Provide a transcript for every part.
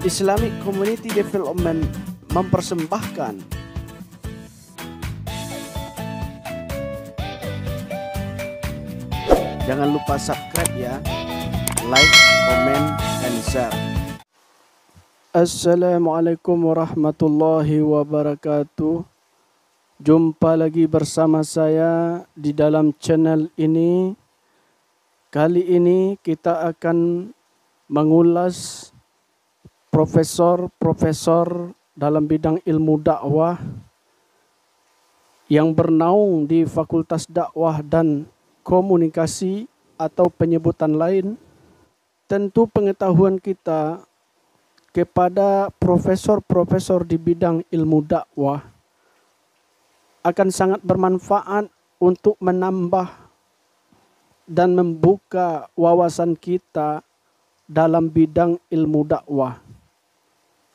Islamic Community Development mempersembahkan Jangan lupa subscribe ya Like, comment, and share Assalamualaikum warahmatullahi wabarakatuh Jumpa lagi bersama saya di dalam channel ini Kali ini kita akan mengulas profesor-profesor dalam bidang ilmu dakwah yang bernaung di Fakultas Dakwah dan Komunikasi atau penyebutan lain, tentu pengetahuan kita kepada profesor-profesor di bidang ilmu dakwah akan sangat bermanfaat untuk menambah dan membuka wawasan kita dalam bidang ilmu dakwah.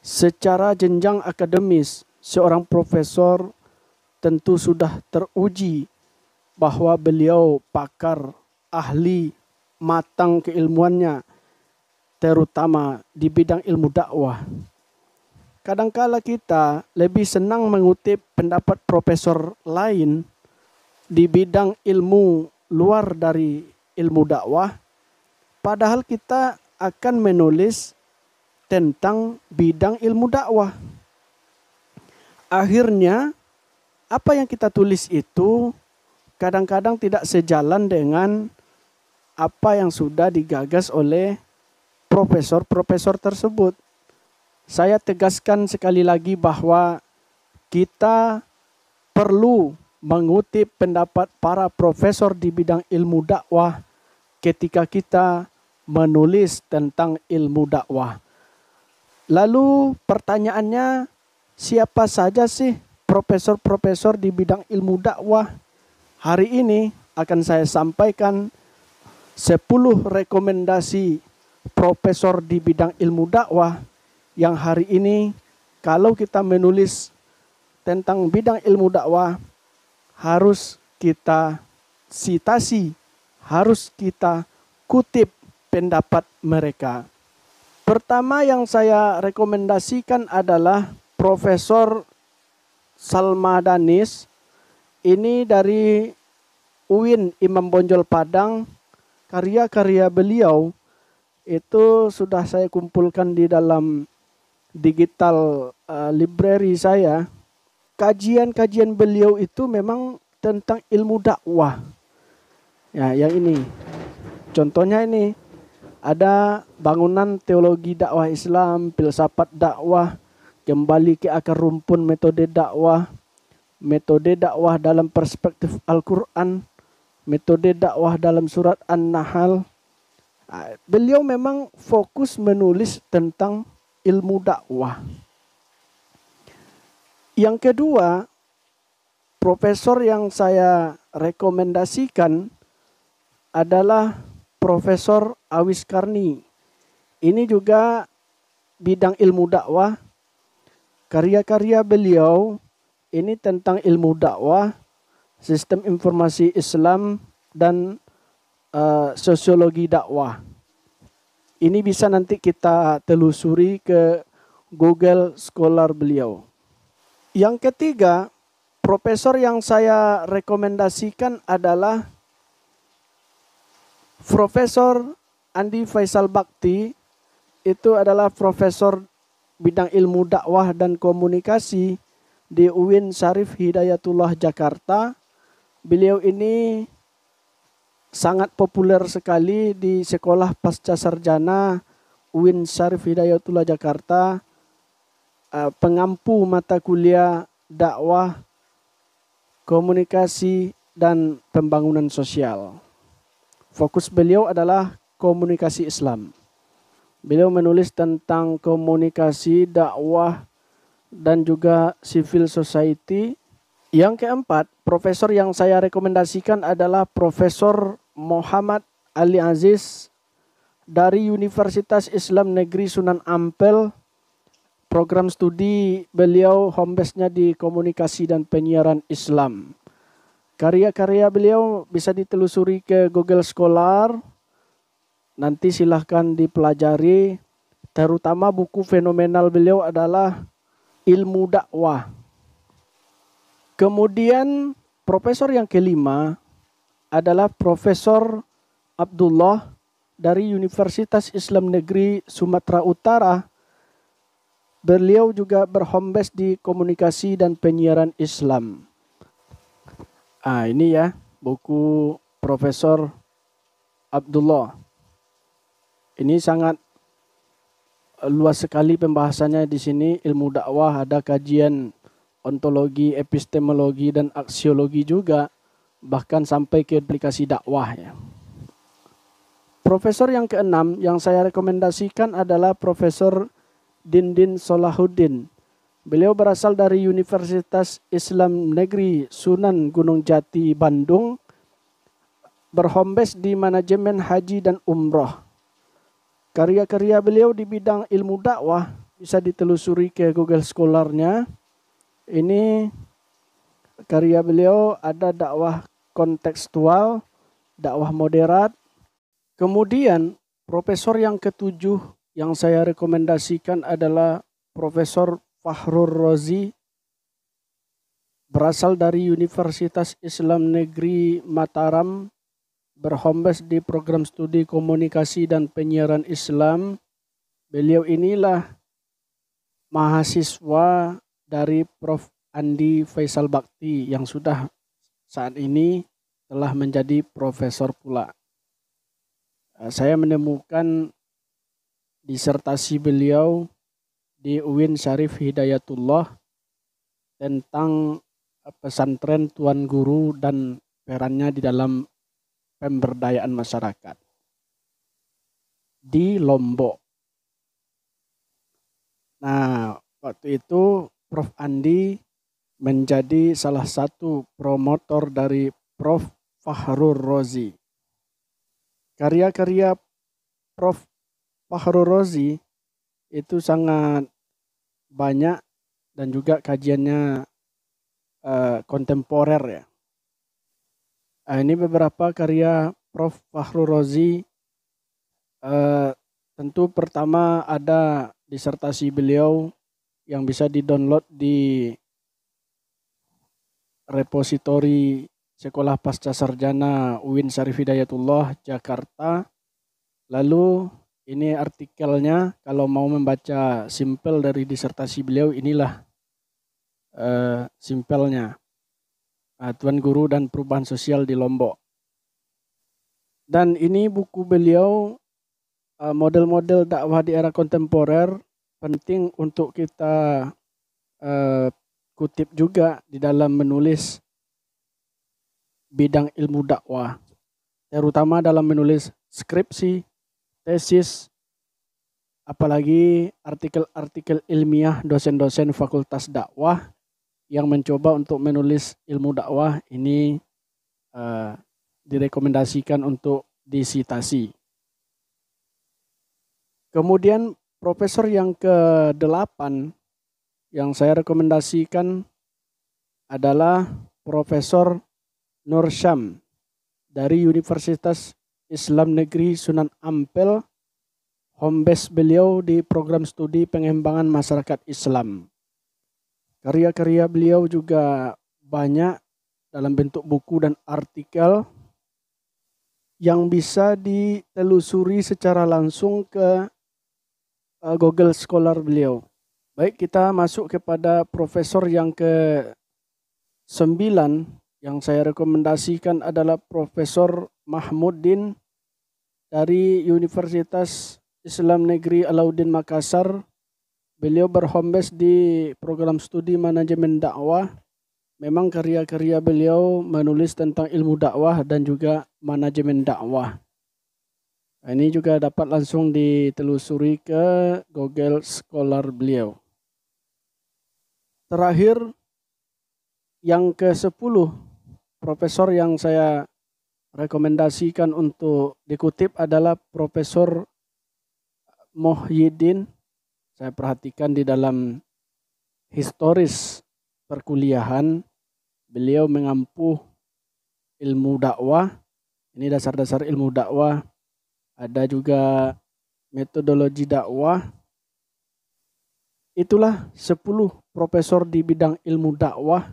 Secara jenjang akademis, seorang profesor tentu sudah teruji bahwa beliau pakar, ahli, matang keilmuannya, terutama di bidang ilmu dakwah. Kadangkala kita lebih senang mengutip pendapat profesor lain di bidang ilmu luar dari ilmu dakwah, padahal kita akan menulis tentang bidang ilmu dakwah. Akhirnya apa yang kita tulis itu kadang-kadang tidak sejalan dengan apa yang sudah digagas oleh profesor-profesor tersebut. Saya tegaskan sekali lagi bahwa kita perlu mengutip pendapat para profesor di bidang ilmu dakwah ketika kita menulis tentang ilmu dakwah. Lalu pertanyaannya siapa saja sih profesor-profesor di bidang ilmu dakwah? Hari ini akan saya sampaikan 10 rekomendasi profesor di bidang ilmu dakwah yang hari ini kalau kita menulis tentang bidang ilmu dakwah harus kita sitasi, harus kita kutip pendapat mereka. Pertama yang saya rekomendasikan adalah Profesor Salma Danis. Ini dari UIN Imam Bonjol Padang. Karya-karya beliau itu sudah saya kumpulkan di dalam digital uh, library saya. Kajian-kajian beliau itu memang tentang ilmu dakwah. Ya, yang ini. Contohnya ini ada bangunan teologi dakwah Islam, filsafat dakwah, kembali ke akar rumpun metode dakwah, metode dakwah dalam perspektif Al-Quran, metode dakwah dalam surat An-Nahl. Ah, beliau memang fokus menulis tentang ilmu dakwah. Yang kedua, profesor yang saya rekomendasikan adalah Profesor Awis Karni. Ini juga bidang ilmu dakwah. Karya-karya beliau ini tentang ilmu dakwah, sistem informasi Islam dan uh, sosiologi dakwah. Ini bisa nanti kita telusuri ke Google Scholar beliau. Yang ketiga, profesor yang saya rekomendasikan adalah Profesor Andi Faisal Bakti itu adalah profesor bidang ilmu dakwah dan komunikasi di UIN Syarif Hidayatullah Jakarta. Beliau ini sangat populer sekali di sekolah pasca sarjana UIN Syarif Hidayatullah Jakarta. Eh, pengampu mata kuliah dakwah, komunikasi, dan pembangunan sosial. Fokus beliau adalah komunikasi Islam. Beliau menulis tentang komunikasi, dakwah, dan juga civil society. Yang keempat, profesor yang saya rekomendasikan adalah Profesor Muhammad Ali Aziz dari Universitas Islam Negeri Sunan Ampel. Program studi beliau hombesnya di komunikasi dan penyiaran Islam. Karya-karya beliau bisa ditelusuri ke Google Scholar. Nanti silahkan dipelajari. Terutama buku fenomenal beliau adalah Ilmu Dakwah. Kemudian profesor yang kelima adalah Profesor Abdullah dari Universitas Islam Negeri Sumatera Utara. Beliau juga berhombes di komunikasi dan penyiaran Islam. Ah, ini ya buku Profesor Abdullah. Ini sangat luas sekali pembahasannya di sini ilmu dakwah ada kajian ontologi, epistemologi dan aksiologi juga bahkan sampai ke aplikasi dakwah ya. Profesor yang keenam yang saya rekomendasikan adalah Profesor Dindin Solahuddin Beliau berasal dari Universitas Islam Negeri Sunan Gunung Jati, Bandung, berhombes di manajemen haji dan umroh. Karya-karya beliau di bidang ilmu dakwah bisa ditelusuri ke Google Scholar-nya Ini karya beliau ada dakwah kontekstual, dakwah moderat. Kemudian profesor yang ketujuh yang saya rekomendasikan adalah Profesor Fahrur Rozi berasal dari Universitas Islam Negeri Mataram, berhombes di program studi komunikasi dan penyiaran Islam. Beliau inilah mahasiswa dari Prof. Andi Faisal Bakti yang sudah saat ini telah menjadi profesor pula. Eh, saya menemukan disertasi beliau di Uin Syarif Hidayatullah tentang eh, pesantren Tuan Guru dan perannya di dalam pemberdayaan masyarakat di Lombok. Nah, waktu itu Prof. Andi menjadi salah satu promotor dari Prof. Fahrur Rozi. Karya-karya Prof. Fahrur Rozi itu sangat banyak dan juga kajiannya uh, kontemporer ya. Nah, ini beberapa karya Prof. Fahru Rozi. Uh, tentu pertama ada disertasi beliau yang bisa didownload di repositori Sekolah Pasca Sarjana Uin Syarif Hidayatullah Jakarta. Lalu ini artikelnya kalau mau membaca simpel dari disertasi beliau inilah uh, simpelnya. Uh, Tuan Guru dan Perubahan Sosial di Lombok. Dan ini buku beliau uh, model-model dakwah di era kontemporer penting untuk kita uh, kutip juga di dalam menulis bidang ilmu dakwah, terutama dalam menulis skripsi, tesis, apalagi artikel-artikel ilmiah dosen-dosen fakultas dakwah yang mencoba untuk menulis ilmu dakwah ini uh, direkomendasikan untuk disitasi. Kemudian profesor yang ke-8 yang saya rekomendasikan adalah Profesor Nur Syam dari Universitas Islam Negeri Sunan Ampel, hombes beliau di program studi pengembangan masyarakat Islam. Karya-karya beliau juga banyak dalam bentuk buku dan artikel yang bisa ditelusuri secara langsung ke eh, Google Scholar beliau. Baik, kita masuk kepada profesor yang ke-9 yang saya rekomendasikan adalah Profesor Mahmuddin dari Universitas Islam Negeri Alauddin Makassar. Beliau berhombes di program studi manajemen dakwah. Memang karya-karya beliau menulis tentang ilmu dakwah dan juga manajemen dakwah. Nah, ini juga dapat langsung ditelusuri ke Google Scholar beliau. Terakhir, yang ke-10 profesor yang saya rekomendasikan untuk dikutip adalah Profesor Muhyiddin. Saya perhatikan di dalam historis perkuliahan, beliau mengampu ilmu dakwah. Ini dasar-dasar ilmu dakwah. Ada juga metodologi dakwah. Itulah 10 profesor di bidang ilmu dakwah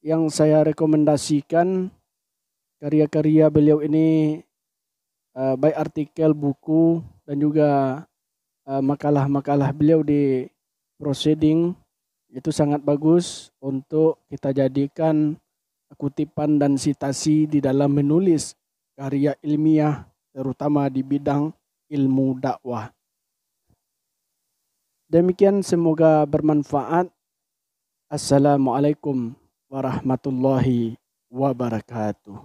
yang saya rekomendasikan karya-karya beliau ini uh, baik artikel, buku dan juga eh, makalah-makalah uh, beliau di proceeding itu sangat bagus untuk kita jadikan kutipan dan sitasi di dalam menulis karya ilmiah terutama di bidang ilmu dakwah. Demikian semoga bermanfaat. Assalamualaikum warahmatullahi wabarakatuh.